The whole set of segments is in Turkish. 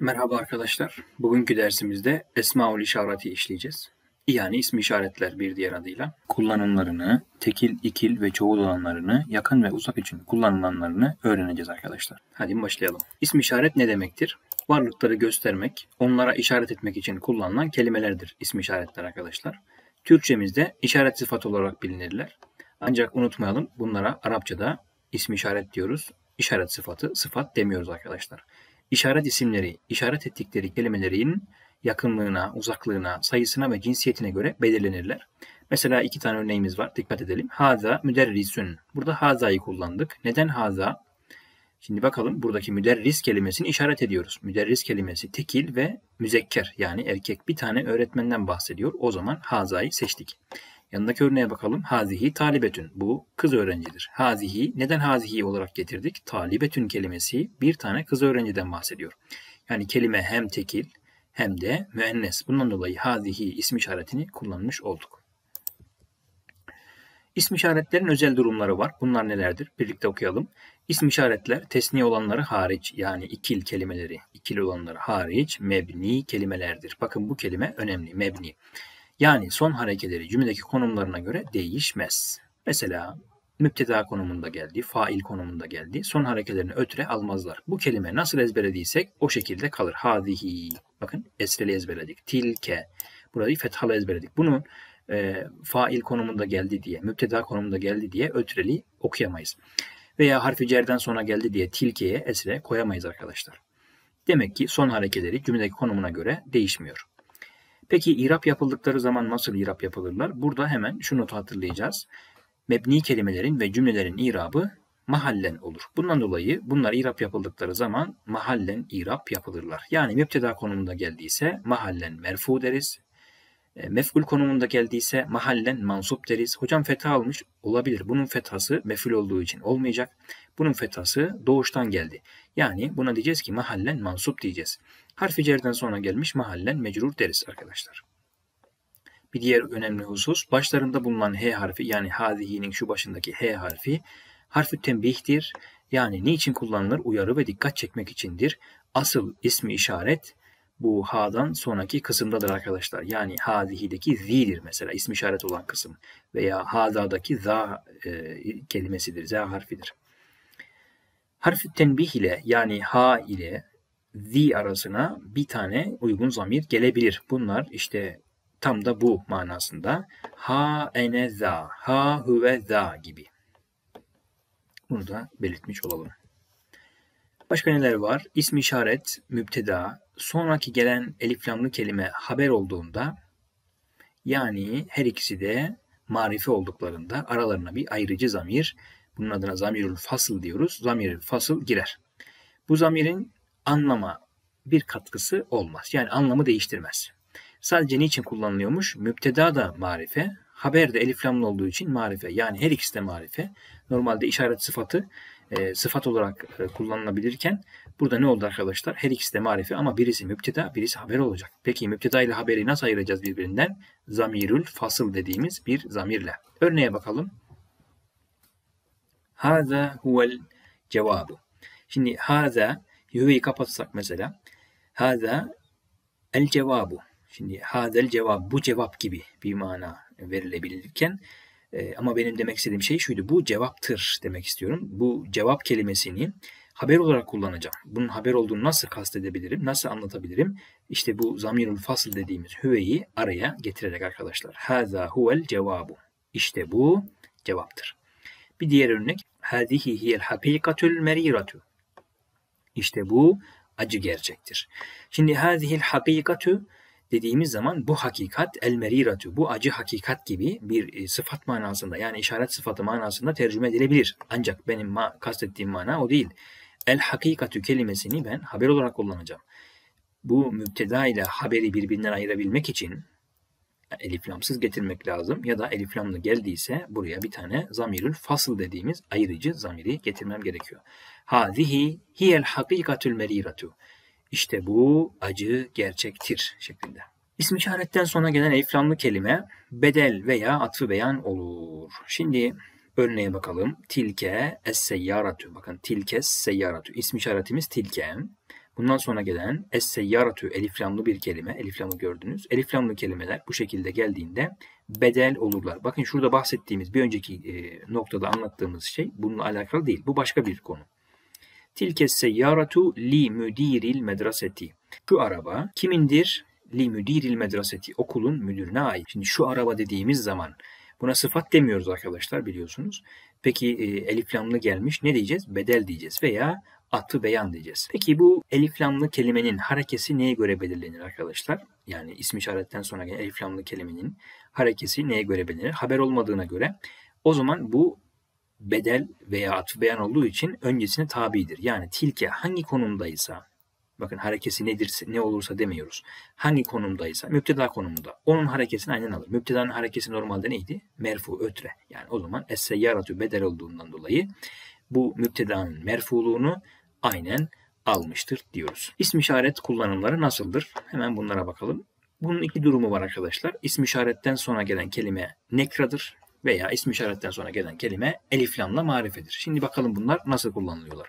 Merhaba arkadaşlar. Bugünkü dersimizde Esmaül İşareti işleyeceğiz. Yani ismi işaretler bir diğer adıyla. Kullanımlarını, tekil, ikil ve çoğul olanlarını, yakın ve uzak için kullanılanlarını öğreneceğiz arkadaşlar. Hadi başlayalım. İsmi işaret ne demektir? Varlıkları göstermek, onlara işaret etmek için kullanılan kelimelerdir ismi işaretler arkadaşlar. Türkçemizde işaret sıfatı olarak bilinirler. Ancak unutmayalım bunlara Arapçada ismi işaret diyoruz. İşaret sıfatı sıfat demiyoruz arkadaşlar işaret isimleri, işaret ettikleri kelimelerin yakınlığına, uzaklığına, sayısına ve cinsiyetine göre belirlenirler. Mesela iki tane örneğimiz var. Dikkat edelim. Haza müderrisün. Burada haza'yı kullandık. Neden haza? Şimdi bakalım buradaki müderris kelimesini işaret ediyoruz. Müderris kelimesi tekil ve müzekker yani erkek bir tane öğretmenden bahsediyor. O zaman hazayı seçtik. Yanındaki örneğe bakalım. Hazihi talibetün. Bu kız öğrencidir. Hazihi neden hazihi olarak getirdik? Talibetün kelimesi bir tane kız öğrenciden bahsediyor. Yani kelime hem tekil hem de müennes. Bundan dolayı hazihi isim işaretini kullanmış olduk. İsm işaretlerin özel durumları var. Bunlar nelerdir? Birlikte okuyalım. İsm işaretler tesniye olanları hariç yani ikil kelimeleri, ikil olanları hariç mebni kelimelerdir. Bakın bu kelime önemli. Mebni. Yani son harekeleri cümledeki konumlarına göre değişmez. Mesela müpteda konumunda geldi, fail konumunda geldi. Son harekelerini ötre almazlar. Bu kelime nasıl ezberlediysek o şekilde kalır. Hadihi. Bakın esreli ezberledik. Tilke. Burayı fethalı ezberledik. Bunu e, fail konumunda geldi diye, müpteda konumunda geldi diye ötreli okuyamayız. Veya harfi cerden sonra geldi diye tilkeye esre koyamayız arkadaşlar. Demek ki son harekeleri cümledeki konumuna göre değişmiyor. Peki irap yapıldıkları zaman nasıl irap yapılırlar? Burada hemen şu notu hatırlayacağız. Mebni kelimelerin ve cümlelerin irabı mahallen olur. Bundan dolayı bunlar irap yapıldıkları zaman mahallen irap yapılırlar. Yani müpteda konumunda geldiyse mahallen merfu deriz. E, mef'ul konumunda geldiyse mahallen mansup deriz. Hocam fetha almış olabilir. Bunun fethası mef'ul olduğu için olmayacak. Bunun fethası doğuştan geldi. Yani buna diyeceğiz ki mahallen mansup diyeceğiz. Harfi cerden sonra gelmiş mahallen mecrur deriz arkadaşlar. Bir diğer önemli husus başlarında bulunan H harfi yani hadihi'nin şu başındaki H harfi harfi tembihtir. Yani niçin kullanılır? Uyarı ve dikkat çekmek içindir. Asıl ismi işaret bu ha'dan sonraki kısımdadır arkadaşlar. Yani hazihideki zi'dir mesela ismi işaret olan kısım veya hazadaki za e, kelimesidir, za harfidir. Harfi tenbih ile yani ha ile zi arasına bir tane uygun zamir gelebilir. Bunlar işte tam da bu manasında ha ene za, ha huve za gibi. Bunu da belirtmiş olalım. Başka neler var? İsmi işaret, müpteda, sonraki gelen eliflamlı kelime haber olduğunda yani her ikisi de marife olduklarında aralarına bir ayrıcı zamir bunun adına zamirül fasıl diyoruz. Zamirül fasıl girer. Bu zamirin anlama bir katkısı olmaz. Yani anlamı değiştirmez. Sadece niçin kullanılıyormuş? Müpteda da marife, haber de eliflamlı olduğu için marife. Yani her ikisi de marife. Normalde işaret sıfatı e, sıfat olarak e, kullanılabilirken burada ne oldu arkadaşlar? Her ikisi de marife ama birisi müpteda, birisi haber olacak. Peki müpteda ile haberi nasıl ayıracağız birbirinden? Zamirül fasıl dediğimiz bir zamirle. Örneğe bakalım. Haza huvel cevabı. Şimdi haza, hüveyi kapatsak mesela. Haza el cevabı. Şimdi hazel cevap bu cevap gibi bir mana verilebilirken e, ama benim demek istediğim şey şuydu. Bu cevaptır demek istiyorum. Bu cevap kelimesini haber olarak kullanacağım. Bunun haber olduğunu nasıl kastedebilirim, nasıl anlatabilirim? İşte bu zamirul fasıl dediğimiz hüveyi araya getirerek arkadaşlar. Haza huvel cevabu. İşte bu cevaptır. Bir diğer örnek. Hadihi hiyel hakikatül meriratu. İşte bu acı gerçektir. Şimdi hadihil hakikatü dediğimiz zaman bu hakikat el meriratu bu acı hakikat gibi bir e, sıfat manasında yani işaret sıfatı manasında tercüme edilebilir. Ancak benim ma kastettiğim mana o değil. El hakikatü kelimesini ben haber olarak kullanacağım. Bu müpteda ile haberi birbirinden ayırabilmek için eliflamsız getirmek lazım ya da eliflamlı geldiyse buraya bir tane zamirül fasıl dediğimiz ayırıcı zamiri getirmem gerekiyor. Hadihi hiyel hakikatül meriratu. İşte bu acı gerçektir şeklinde. İsm işaretten sonra gelen eliflamlı kelime bedel veya atı beyan olur. Şimdi örneğe bakalım. Tilke es seyyaratü. Bakın tilke seyyaratü. İsm işaretimiz tilke. Bundan sonra gelen es seyyaratü eliflamlı bir kelime. Eliflamı gördünüz. Eliflamlı kelimeler bu şekilde geldiğinde bedel olurlar. Bakın şurada bahsettiğimiz bir önceki e, noktada anlattığımız şey bununla alakalı değil. Bu başka bir konu. Tilke seyyaratu li müdiril medraseti. Şu araba kimindir? Li müdiril medraseti. Okulun müdürüne ait. Şimdi şu araba dediğimiz zaman buna sıfat demiyoruz arkadaşlar biliyorsunuz. Peki e, eliflamlı gelmiş ne diyeceğiz? Bedel diyeceğiz veya atı beyan diyeceğiz. Peki bu eliflamlı kelimenin harekesi neye göre belirlenir arkadaşlar? Yani ismi işaretten sonra gelen eliflamlı kelimenin harekesi neye göre belirlenir? Haber olmadığına göre o zaman bu bedel veya atfı beyan olduğu için öncesine tabidir. Yani tilke hangi konumdaysa bakın harekesi nedir ne olursa demiyoruz. Hangi konumdaysa müpteda konumunda onun harekesini aynen alır. Müptedanın harekesi normalde neydi? Merfu ötre. Yani o zaman es yaratı bedel olduğundan dolayı bu müptedanın merfuluğunu aynen almıştır diyoruz. İsm işaret kullanımları nasıldır? Hemen bunlara bakalım. Bunun iki durumu var arkadaşlar. İsm işaretten sonra gelen kelime nekradır veya ismi işaretten sonra gelen kelime eliflamla marifedir. Şimdi bakalım bunlar nasıl kullanılıyorlar.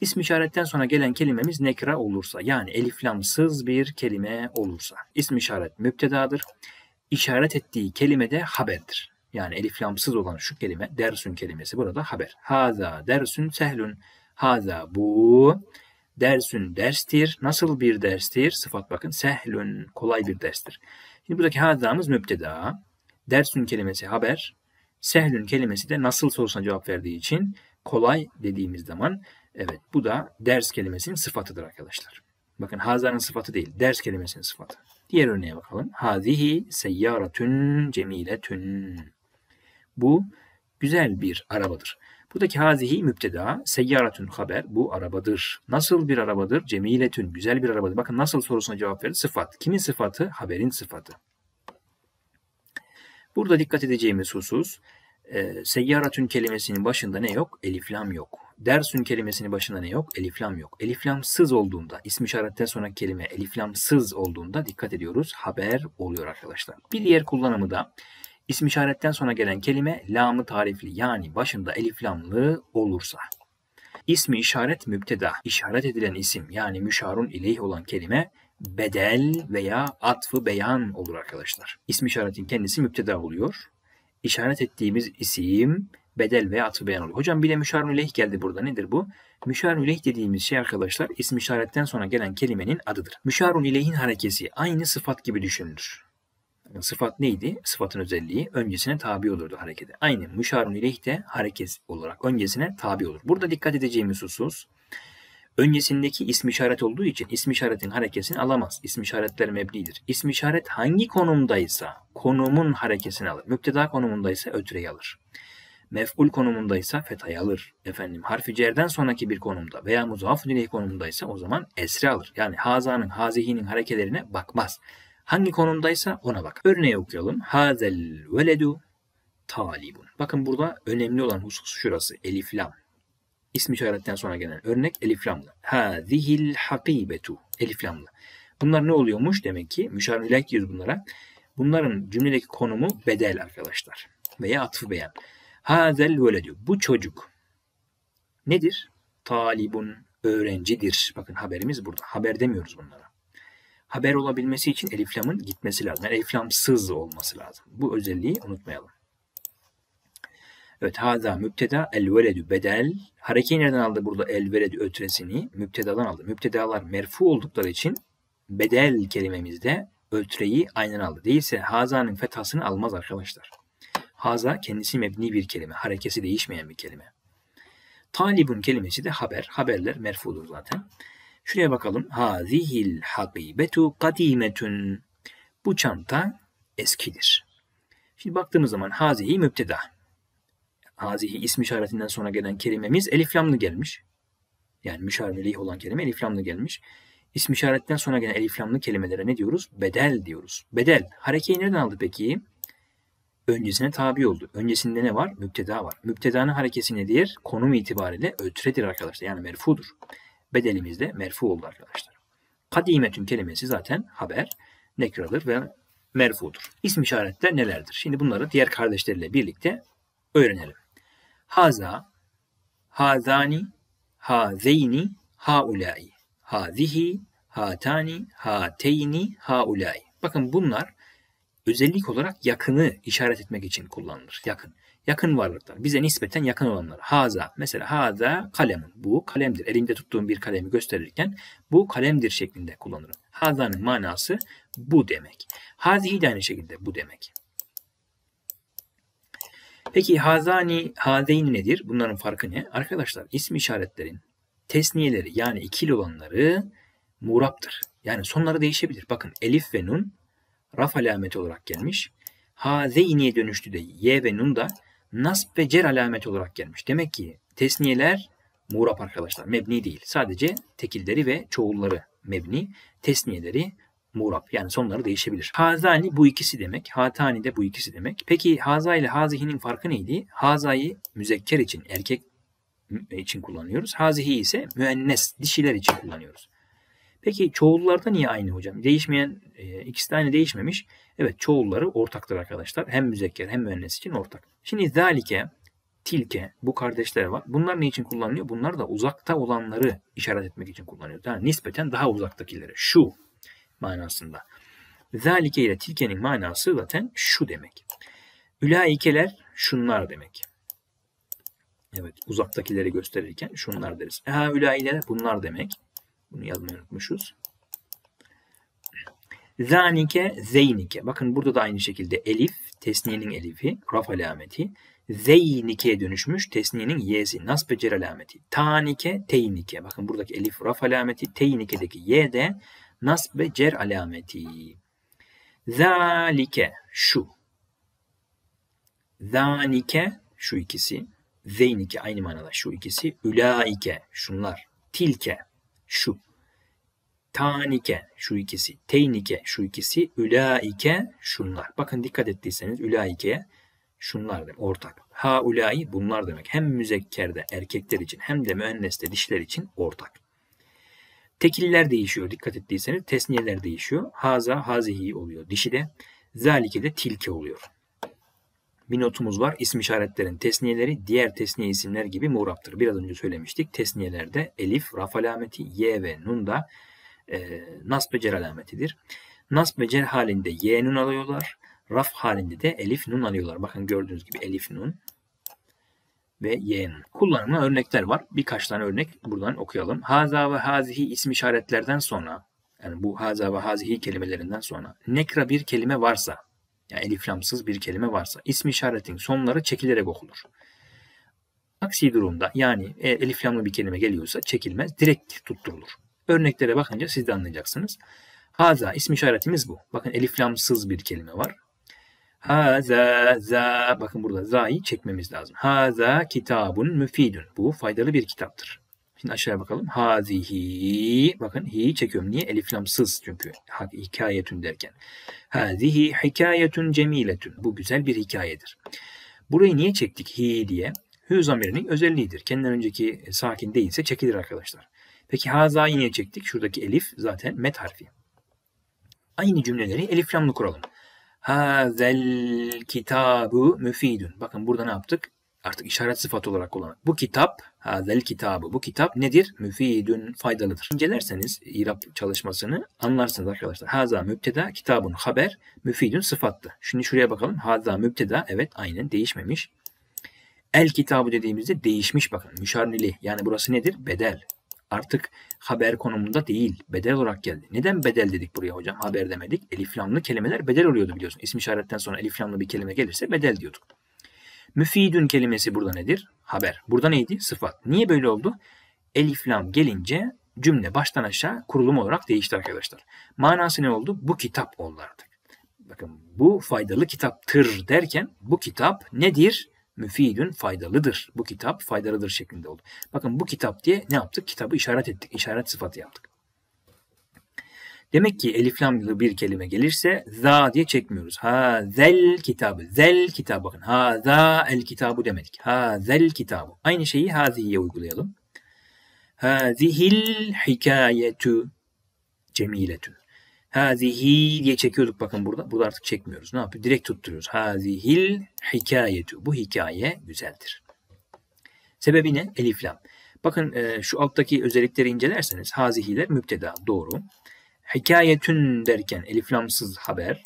İsmi işaretten sonra gelen kelimemiz nekra olursa yani eliflamsız bir kelime olursa. İsmi işaret müptedadır. İşaret ettiği kelime de haberdir. Yani eliflamsız olan şu kelime dersün kelimesi burada haber. Haza dersün sehlün. Haza bu dersün derstir. Nasıl bir derstir? Sıfat bakın sehlün kolay bir derstir. Şimdi buradaki hazamız müpteda. Dersün kelimesi haber, sehlün kelimesi de nasıl sorusuna cevap verdiği için kolay dediğimiz zaman evet bu da ders kelimesinin sıfatıdır arkadaşlar. Bakın hazanın sıfatı değil, ders kelimesinin sıfatı. Diğer örneğe bakalım. Hazihi seyyaratun cemiletun. Bu güzel bir arabadır. Buradaki hazihi müpteda, seyyaratun haber, bu arabadır. Nasıl bir arabadır? Cemiletün, güzel bir arabadır. Bakın nasıl sorusuna cevap verdi? Sıfat. Kimin sıfatı? Haberin sıfatı. Burada dikkat edeceğimiz husus e, seyyaratün kelimesinin başında ne yok? Eliflam yok. Dersün kelimesinin başında ne yok? Eliflam yok. Eliflamsız olduğunda, isim işaretten sonra kelime eliflamsız olduğunda dikkat ediyoruz. Haber oluyor arkadaşlar. Bir diğer kullanımı da isim işaretten sonra gelen kelime lamı tarifli yani başında eliflamlı olursa. İsmi işaret müpteda, işaret edilen isim yani müşarun ileyh olan kelime bedel veya atfı beyan olur arkadaşlar. İsim işaretin kendisi müpteda oluyor. İşaret ettiğimiz isim bedel veya atfı beyan oluyor. Hocam bir de müşar müleyh geldi burada. Nedir bu? Müşar müleyh dediğimiz şey arkadaşlar isim işaretten sonra gelen kelimenin adıdır. Müşar müleyhin harekesi aynı sıfat gibi düşünülür. sıfat neydi? Sıfatın özelliği öncesine tabi olurdu harekete. Aynı müşarun ileyh de hareket olarak öncesine tabi olur. Burada dikkat edeceğimiz husus öncesindeki ism işaret olduğu için ism işaretin harekesini alamaz. İsm işaretler mebnidir. İsm işaret hangi konumdaysa konumun harekesini alır. Müpteda konumundaysa ötreyi alır. Mef'ul konumundaysa fetayı alır. Efendim harfi cerden sonraki bir konumda veya muzaf ileyh konumundaysa o zaman esri alır. Yani hazanın, hazihinin harekelerine bakmaz. Hangi konumdaysa ona bak. Örneği okuyalım. Hazel veledu talibun. Bakın burada önemli olan husus şurası. Eliflam ismi işaretten sonra gelen örnek elif lamla. Hazihil hakibetu elif lamla. Bunlar ne oluyormuş demek ki? Müşar ilek diyoruz bunlara. Bunların cümledeki konumu bedel arkadaşlar. Veya atfı beyan. Hazel diyor. Bu çocuk nedir? Talibun öğrencidir. Bakın haberimiz burada. Haber demiyoruz bunlara. Haber olabilmesi için eliflamın gitmesi lazım. Yani eliflamsız olması lazım. Bu özelliği unutmayalım. Evet haza müpteda el veledü bedel. Harekeyi nereden aldı burada el veledü ötresini? Müptedadan aldı. Müptedalar merfu oldukları için bedel kelimemizde ötreyi aynen aldı. Değilse hazanın fetasını almaz arkadaşlar. Haza kendisi mebni bir kelime. Harekesi değişmeyen bir kelime. Talibun kelimesi de haber. Haberler merfudur zaten. Şuraya bakalım. Hazihil hakibetu kadimetun. Bu çanta eskidir. Şimdi baktığımız zaman hazihi müpteda hazihi ism işaretinden sonra gelen kelimemiz eliflamlı gelmiş. Yani müşarvelih olan kelime eliflamlı gelmiş. İsm işaretten sonra gelen eliflamlı kelimelere ne diyoruz? Bedel diyoruz. Bedel. Harekeyi nereden aldı peki? Öncesine tabi oldu. Öncesinde ne var? Müpteda var. Müptedanın harekesi nedir? Konum itibariyle ötredir arkadaşlar. Yani merfudur. Bedelimiz de merfu oldu arkadaşlar. Kadimetün kelimesi zaten haber, nekradır ve merfudur. İsm işarette nelerdir? Şimdi bunları diğer kardeşleriyle birlikte öğrenelim. Haza, hazani, hazeyni, haulai. Hazihi, hatani, hateyni, haulai. Bakın bunlar özellik olarak yakını işaret etmek için kullanılır. Yakın. Yakın varlıklar. Bize nispeten yakın olanlar. Haza. Mesela haza kalemun. Bu kalemdir. Elimde tuttuğum bir kalemi gösterirken bu kalemdir şeklinde kullanırım. Haza'nın manası bu demek. Hazihi de aynı şekilde bu demek. Peki hazani, hazeyn nedir? Bunların farkı ne? Arkadaşlar isim işaretlerin tesniyeleri yani ikili olanları muraptır. Yani sonları değişebilir. Bakın elif ve nun raf alameti olarak gelmiş. Hazeyniye dönüştü de ye ve nun da nasb ve cer alameti olarak gelmiş. Demek ki tesniyeler murap arkadaşlar. Mebni değil. Sadece tekilleri ve çoğulları mebni. Tesniyeleri Murab Yani sonları değişebilir. Hazani bu ikisi demek. Hatani de bu ikisi demek. Peki haza ile hazihinin farkı neydi? Hazayı müzekker için erkek için kullanıyoruz. Hazihi ise müennes dişiler için kullanıyoruz. Peki çoğullarda niye aynı hocam? Değişmeyen e, ikisi de aynı değişmemiş. Evet çoğulları ortaktır arkadaşlar. Hem müzekker hem müennes için ortak. Şimdi zalike tilke bu kardeşler var. Bunlar ne için kullanılıyor? Bunlar da uzakta olanları işaret etmek için kullanıyor. Yani nispeten daha uzaktakileri. Şu manasında. Zalike ile tilkenin manası zaten şu demek. Ülaikeler şunlar demek. Evet uzaktakileri gösterirken şunlar deriz. Eha ülailer bunlar demek. Bunu yazmayı unutmuşuz. Zanike, zeynike. Bakın burada da aynı şekilde elif, tesniyenin elifi, raf alameti. Zeynike'ye dönüşmüş, tesniyenin y'si, nasb ve alameti. Tanike, teynike. Bakın buradaki elif, raf alameti, teynike'deki y de nasb ve cer alameti. Zalike şu. Zanike şu ikisi. Zeynike aynı manada şu ikisi. Ülaike şunlar. Tilke şu. Tanike şu ikisi. Teynike şu ikisi. Ülaike şunlar. Bakın dikkat ettiyseniz ülaike şunlar demek ortak. Ha ulai bunlar demek. Hem müzekkerde erkekler için hem de müenneste dişler için ortak. Tekiller değişiyor dikkat ettiyseniz. Tesniyeler değişiyor. Haza, hazihi oluyor dişide. Zalike de tilke oluyor. Bir notumuz var. İsim işaretlerin tesniyeleri diğer tesniye isimler gibi muğraptır. Biraz önce söylemiştik. Tesniyelerde elif, raf alameti, y ve nun da e, nasb ve cer alametidir. Nasb ve cer halinde y nun alıyorlar. Raf halinde de elif nun alıyorlar. Bakın gördüğünüz gibi elif nun ve yeğen. Kullanılan örnekler var. Birkaç tane örnek buradan okuyalım. Haza ve hazihi isim işaretlerden sonra yani bu haza ve hazihi kelimelerinden sonra nekra bir kelime varsa yani eliflamsız bir kelime varsa ismi işaretin sonları çekilerek okunur. Aksi durumda yani e, eliflamlı bir kelime geliyorsa çekilmez direkt tutturulur. Örneklere bakınca siz de anlayacaksınız. Haza ismi işaretimiz bu. Bakın eliflamsız bir kelime var. Haza za bakın burada za'yı çekmemiz lazım. Haza kitabun müfidun. Bu faydalı bir kitaptır. Şimdi aşağıya bakalım. Hazihi bakın hi çekiyorum. Niye? Elif lamsız çünkü hikayetün derken. Hazihi hikayetün cemiletün. Bu güzel bir hikayedir. Burayı niye çektik hi diye? Hü zamirinin özelliğidir. Kendinden önceki e, sakin değilse çekilir arkadaşlar. Peki haza'yı niye çektik? Şuradaki elif zaten met harfi. Aynı cümleleri elif kuralım. Hazel kitabı müfidun. Bakın burada ne yaptık? Artık işaret sıfatı olarak kullandık. Bu kitap, hazel kitabı. Bu kitap nedir? Müfidun faydalıdır. İncelerseniz İrab çalışmasını anlarsınız arkadaşlar. Haza müpteda kitabın haber, müfidun sıfattı. Şimdi şuraya bakalım. Haza müpteda evet aynen değişmemiş. El kitabı dediğimizde değişmiş bakın. Müşarnili yani burası nedir? Bedel artık haber konumunda değil. Bedel olarak geldi. Neden bedel dedik buraya hocam? Haber demedik. Eliflamlı kelimeler bedel oluyordu biliyorsun. İsim işaretten sonra eliflamlı bir kelime gelirse bedel diyorduk. Müfidün kelimesi burada nedir? Haber. Burada neydi? Sıfat. Niye böyle oldu? Eliflam gelince cümle baştan aşağı kurulum olarak değişti arkadaşlar. Manası ne oldu? Bu kitap oldu artık. Bakın bu faydalı kitaptır derken bu kitap nedir? müfidün faydalıdır. Bu kitap faydalıdır şeklinde oldu. Bakın bu kitap diye ne yaptık? Kitabı işaret ettik. İşaret sıfatı yaptık. Demek ki eliflamlı bir kelime gelirse za diye çekmiyoruz. Ha zel kitabı. Zel kitabı bakın. Ha za el kitabı demedik. Ha zel kitabı. Aynı şeyi hazihiye uygulayalım. Hazihil hikayetu cemiletü. Hazihi diye çekiyorduk bakın burada. Burada artık çekmiyoruz. Ne yapıyor? Direkt tutturuyoruz. Hazihil hikayetu. Bu hikaye güzeldir. Sebebi ne? Elif lam. Bakın e, şu alttaki özellikleri incelerseniz hazihiler müpteda doğru. Hikayetün derken eliflamsız haber.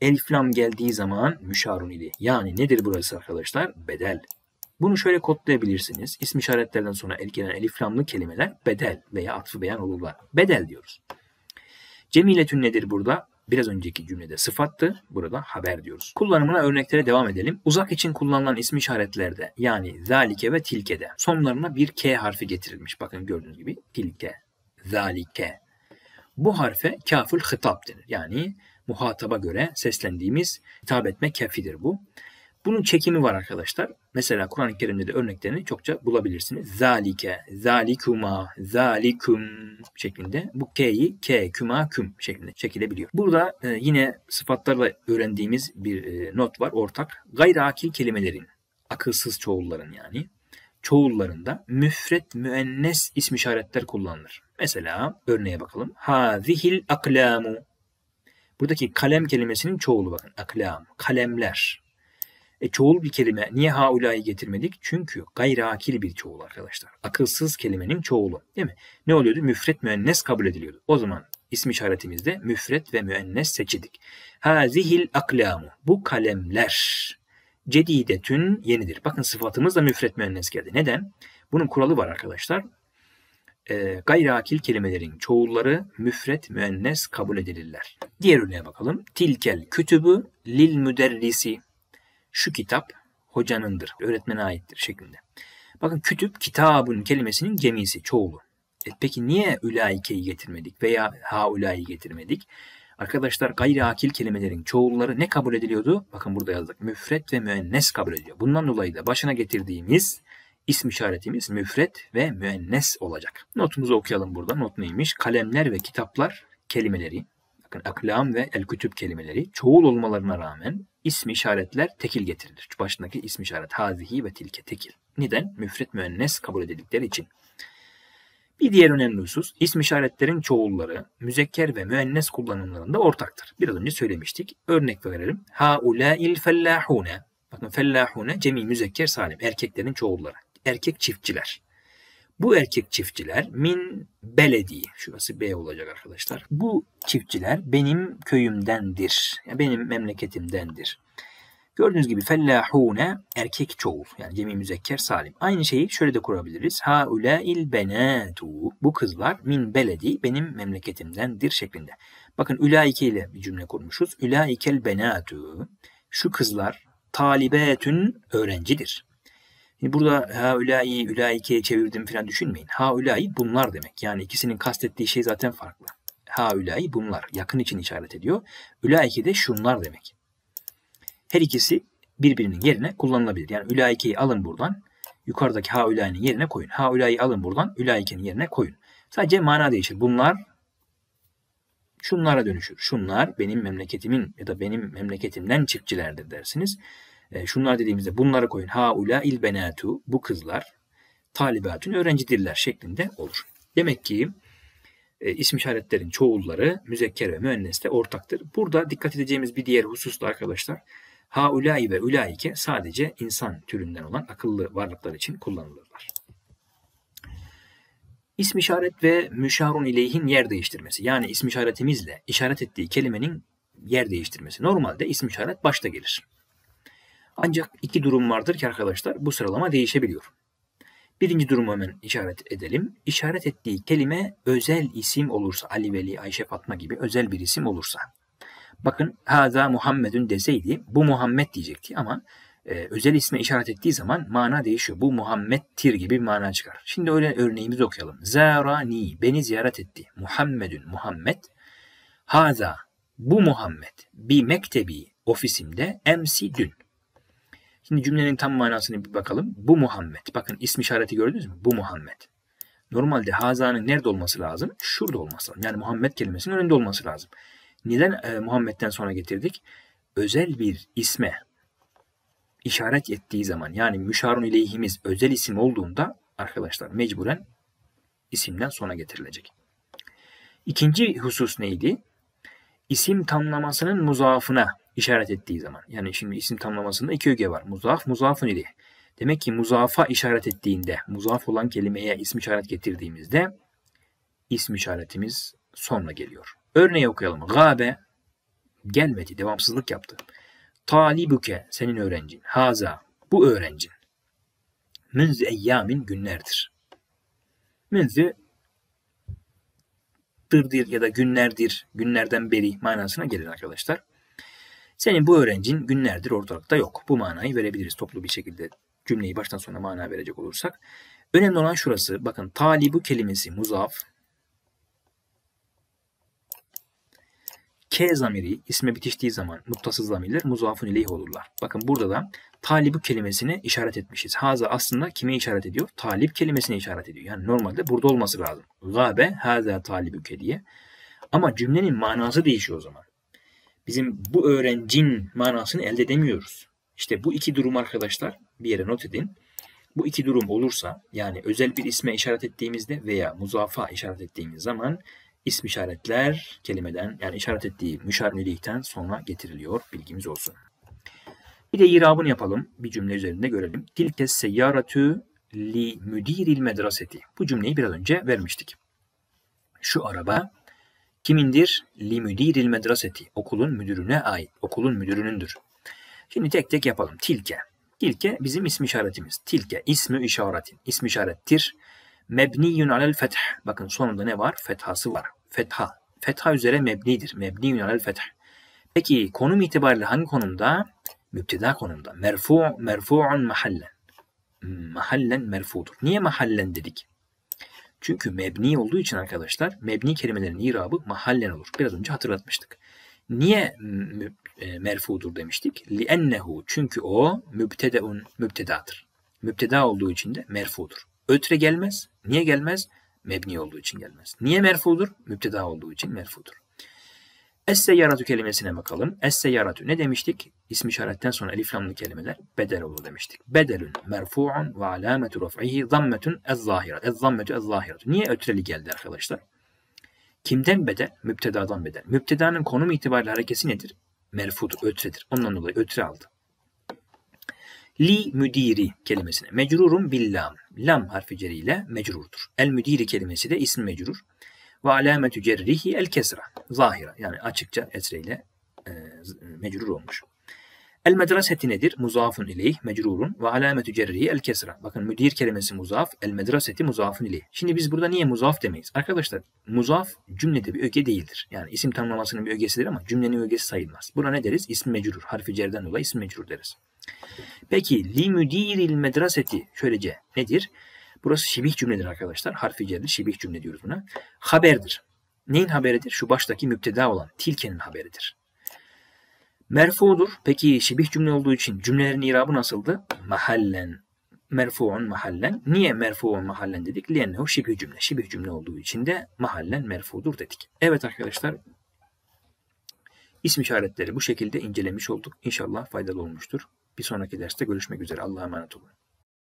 Eliflam geldiği zaman müşarun idi. Yani nedir burası arkadaşlar? Bedel. Bunu şöyle kodlayabilirsiniz. İsim işaretlerden sonra el gelen eliflamlı kelimeler bedel veya atfı beyan olurlar. Bedel diyoruz. Cemiletün nedir burada? Biraz önceki cümlede sıfattı. Burada haber diyoruz. Kullanımına örneklere devam edelim. Uzak için kullanılan isim işaretlerde yani zalike ve tilkede sonlarına bir k harfi getirilmiş. Bakın gördüğünüz gibi tilke, zalike. Bu harfe kafül hitap denir. Yani muhataba göre seslendiğimiz hitap etme kefidir bu. Bunun çekimi var arkadaşlar. Mesela Kur'an-ı Kerim'de de örneklerini çokça bulabilirsiniz. Zalike, zalikuma, zalikum şeklinde. Bu K'yi K, küma, küm şeklinde çekilebiliyor. Burada e, yine sıfatlarla öğrendiğimiz bir e, not var ortak. Gayrakil kelimelerin, akılsız çoğulların yani çoğullarında müfret müennes ism işaretler kullanılır. Mesela örneğe bakalım. Hazihil aklamu. Buradaki kalem kelimesinin çoğulu bakın. Aklam, kalemler. E, çoğul bir kelime. Niye haulayı getirmedik? Çünkü akil bir çoğul arkadaşlar. Akılsız kelimenin çoğulu değil mi? Ne oluyordu? Müfret müennes kabul ediliyordu. O zaman isim işaretimizde müfret ve müennes seçildik. Hazihil aklamu. Bu kalemler. Cedidetün yenidir. Bakın sıfatımız da müfret müennes geldi. Neden? Bunun kuralı var arkadaşlar. E, akil kelimelerin çoğulları müfret müennes kabul edilirler. Diğer örneğe bakalım. Tilkel kütübü lil müderrisi şu kitap hocanındır, öğretmene aittir şeklinde. Bakın kütüp kitabın kelimesinin gemisi, çoğulu. E peki niye ülaikeyi getirmedik veya ha haula'yı getirmedik? Arkadaşlar gayri akil kelimelerin çoğulları ne kabul ediliyordu? Bakın burada yazdık. Müfret ve müennes kabul ediliyor. Bundan dolayı da başına getirdiğimiz isim işaretimiz müfret ve müennes olacak. Notumuzu okuyalım burada. Not neymiş? Kalemler ve kitaplar kelimeleri. Bakın aklam ve el kütüp kelimeleri çoğul olmalarına rağmen ismi işaretler tekil getirilir. Başındaki ismi işaret hazihi ve tilke tekil. Neden? Müfret müennes kabul edildikleri için. Bir diğer önemli husus ism işaretlerin çoğulları müzekker ve müennes kullanımlarında ortaktır. Biraz önce söylemiştik. Örnek verelim. Ha Haulâil fellâhûne. Bakın fellahune, cemi müzekker salim. Erkeklerin çoğulları. Erkek çiftçiler. Bu erkek çiftçiler min beledi. Şurası B olacak arkadaşlar. Bu çiftçiler benim köyümdendir. Yani benim memleketimdendir. Gördüğünüz gibi fellahune erkek çoğul. Yani cemi müzekker salim. Aynı şeyi şöyle de kurabiliriz. Ha Haulail benatu. Bu kızlar min beledi benim memleketimdendir şeklinde. Bakın ülaike ile bir cümle kurmuşuz. Ülaikel benatu. Şu kızlar talibetün öğrencidir. E, burada ha ülayi, ülayike'ye çevirdim falan düşünmeyin. Ha ülayi bunlar demek. Yani ikisinin kastettiği şey zaten farklı. Ha ülayi bunlar. Yakın için işaret ediyor. Ülayike de şunlar demek. Her ikisi birbirinin yerine kullanılabilir. Yani ülayike'yi alın buradan. Yukarıdaki ha ülayinin yerine koyun. Ha ülayi alın buradan. Ülayike'nin yerine koyun. Sadece mana değişir. Bunlar şunlara dönüşür. Şunlar benim memleketimin ya da benim memleketimden çiftçilerdir dersiniz. E, şunlar dediğimizde bunları koyun. Ha ula il benatu bu kızlar talibatın öğrencidirler şeklinde olur. Demek ki e, isim işaretlerin çoğulları müzekker ve müenneste ortaktır. Burada dikkat edeceğimiz bir diğer husus da arkadaşlar ha ulai ve ulaike sadece insan türünden olan akıllı varlıklar için kullanılırlar. İsm işaret ve müşarun ileyhin yer değiştirmesi. Yani isim işaretimizle işaret ettiği kelimenin yer değiştirmesi. Normalde isim işaret başta gelir. Ancak iki durum vardır ki arkadaşlar bu sıralama değişebiliyor. Birinci durumu hemen işaret edelim. İşaret ettiği kelime özel isim olursa, Ali Veli, Ayşe Fatma gibi özel bir isim olursa. Bakın Haza Muhammed'ün deseydi bu Muhammed diyecekti ama e, özel isme işaret ettiği zaman mana değişiyor. Bu Muhammed'tir gibi bir mana çıkar. Şimdi öyle örneğimizi okuyalım. Zarani beni ziyaret etti. Muhammed'ün Muhammed. Haza bu Muhammed bir mektebi ofisimde emsi dün. Şimdi cümlenin tam manasını bir bakalım. Bu Muhammed. Bakın ismi işareti gördünüz mü? Bu Muhammed. Normalde hazanın nerede olması lazım? Şurada olması lazım. Yani Muhammed kelimesinin önünde olması lazım. Neden e, Muhammed'den sonra getirdik? Özel bir isme işaret ettiği zaman yani müşarun ileyhimiz özel isim olduğunda arkadaşlar mecburen isimden sonra getirilecek. İkinci husus neydi? İsim tamlamasının muzafına işaret ettiği zaman. Yani şimdi isim tamlamasında iki öge var. Muzaf, muzafun ili. Demek ki muzafa işaret ettiğinde, muzaf olan kelimeye isim işaret getirdiğimizde isim işaretimiz sonra geliyor. Örneği okuyalım. Gabe gelmedi, devamsızlık yaptı. Talibuke senin öğrencin. Haza bu öğrencin. Münzü eyyamin günlerdir. Münzü dırdir ya da günlerdir, günlerden beri manasına gelir arkadaşlar. Senin bu öğrencin günlerdir ortalıkta yok. Bu manayı verebiliriz toplu bir şekilde cümleyi baştan sona mana verecek olursak. Önemli olan şurası. Bakın talibu kelimesi muzaf. K zamiri isme bitiştiği zaman muttasız zamirler muzafun ileyh olurlar. Bakın burada da talibu kelimesini işaret etmişiz. Haza aslında kime işaret ediyor? Talip kelimesine işaret ediyor. Yani normalde burada olması lazım. Gabe haza talibüke diye. Ama cümlenin manası değişiyor o zaman bizim bu öğrencin manasını elde edemiyoruz. İşte bu iki durum arkadaşlar bir yere not edin. Bu iki durum olursa yani özel bir isme işaret ettiğimizde veya muzafa işaret ettiğimiz zaman isim işaretler kelimeden yani işaret ettiği müşarinelikten sonra getiriliyor bilgimiz olsun. Bir de irabını yapalım bir cümle üzerinde görelim. Tilke seyyaratü li müdiril medraseti. Bu cümleyi biraz önce vermiştik. Şu araba Kimindir? Limudiril medraseti. Okulun müdürüne ait. Okulun müdürünündür. Şimdi tek tek yapalım. Tilke. Tilke bizim ismi işaretimiz. Tilke ismi işaretin. İsm işarettir. Mebniyun alel feth. Bakın sonunda ne var? Fethası var. Fetha. Fetha üzere mebnidir. Mebniyun alel feth. Peki konum itibariyle hangi konumda? Mübteda konumda. Merfu, merfu'un mahallen. Mahallen merfudur. Niye mahallen dedik? Çünkü mebni olduğu için arkadaşlar mebni kelimelerin irabı mahallen olur. Biraz önce hatırlatmıştık. Niye e, merfudur demiştik? Li Li'ennehu çünkü o mübtedeun mübtedadır. Mübteda olduğu için de merfudur. Ötre gelmez. Niye gelmez? Mebni olduğu için gelmez. Niye merfudur? Mübteda olduğu için merfudur. Es-seyyaratu kelimesine bakalım. Es-seyyaratu ne demiştik? İsmi işaretten sonra eliflamlı kelimeler bedel olur demiştik. Bedelün merfu'un ve alametu raf'ihi zammetün ez-zahirat. Ez-zammetu ez-zahiratu. Niye ötreli geldi arkadaşlar? Kimden bedel? Müptedadan bedel. Müptedanın konum itibariyle harekesi nedir? Merfudur, ötredir. Ondan dolayı ötre aldı. Li müdiri kelimesine. Mecrurun billam. Lam harfi ceriyle mecrurdur. El müdiri kelimesi de isim mecrur. Ve alametü cerrihi el kesra. Zahira yani açıkça esreyle e, e mecrur olmuş. El medreseti nedir? Muzafun ileyh, mecrurun ve alametü cerrihi el kesra. Bakın müdir kelimesi muzaf, el medreseti muzafun ileyh. Şimdi biz burada niye muzaf demeyiz? Arkadaşlar muzaf cümlede bir öge değildir. Yani isim tanımlamasının bir ögesidir ama cümlenin ögesi sayılmaz. Buna ne deriz? İsim mecrur. Harfi cerden dolayı isim mecrur deriz. Peki li müdiril medreseti şöylece nedir? Burası şibih cümledir arkadaşlar. Harfi cerdir. Şibih cümle diyoruz buna. Haberdir. Neyin haberidir? Şu baştaki müpteda olan tilkenin haberidir. Merfudur. Peki şibih cümle olduğu için cümlelerin irabı nasıldı? Mahallen. Merfu'un mahallen. Niye merfu'un mahallen dedik? Liyennehu şibih cümle. Şibih cümle olduğu için de mahallen merfudur dedik. Evet arkadaşlar. İsim işaretleri bu şekilde incelemiş olduk. İnşallah faydalı olmuştur. Bir sonraki derste görüşmek üzere. Allah'a emanet olun.